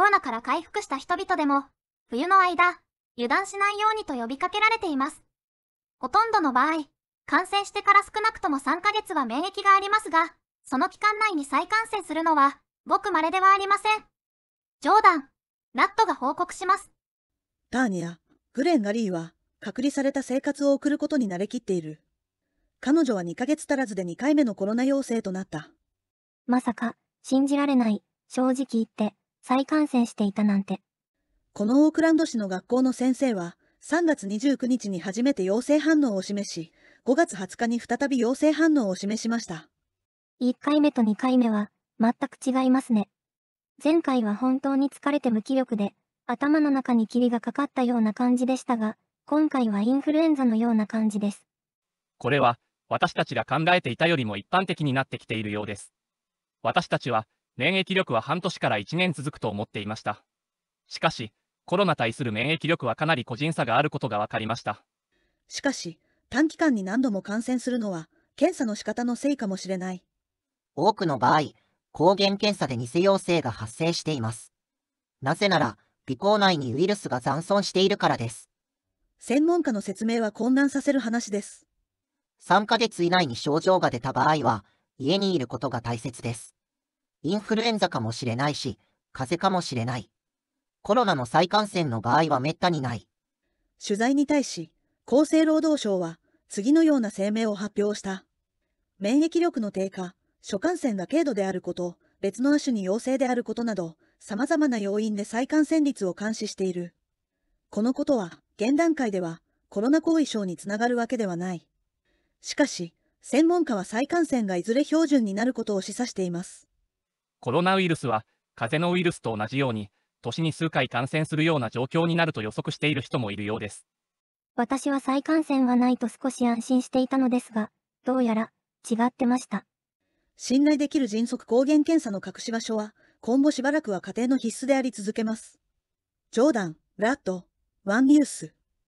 コロナから回復した人々でも、冬の間、油断しないようにと呼びかけられています。ほとんどの場合、感染してから少なくとも3ヶ月は免疫がありますが、その期間内に再感染するのは、ごく稀ではありません。冗談、ラットが報告します。ターニア、グレン・ガリーは、隔離された生活を送ることに慣れきっている。彼女は2ヶ月足らずで2回目のコロナ陽性となった。まさか、信じられない、正直言って。再感染していたなんて。このオークランド市の学校の先生は、3月29日に初めて陽性反応を示し、5月20日に再び陽性反応を示しました。1回目と2回目は、全く違いますね。前回は本当に疲れて無気力で、頭の中に霧がかかったような感じでしたが、今回はインフルエンザのような感じです。これは、私たちが考えていたよりも一般的になってきているようです。私たちは、免疫力は半年から1年続くと思っていました。しかし、コロナ対する免疫力はかなり個人差があることが分かりました。しかし、短期間に何度も感染するのは、検査の仕方のせいかもしれない。多くの場合、抗原検査で偽陽性が発生しています。なぜなら、鼻孔内にウイルスが残存しているからです。専門家の説明は混乱させる話です。3ヶ月以内に症状が出た場合は、家にいることが大切です。インフルエンザかもしれないし、風邪かもしれない。コロナの再感染の場合は滅多にない。取材に対し、厚生労働省は次のような声明を発表した。免疫力の低下、初感染が軽度であること、別の亜種に陽性であることなど、様々な要因で再感染率を監視している。このことは、現段階では、コロナ後遺症につながるわけではない。しかし、専門家は再感染がいずれ標準になることを示唆しています。コロナウイルスは、風邪のウイルスと同じように、年に数回感染するような状況になると予測している人もいるようです。私は再感染はないと少し安心していたのですが、どうやら、違ってました。信頼できる迅速抗原検査の隠し場所は、今後しばらくは家庭の必須であり続けます。冗談、ラッド、ワンニュース。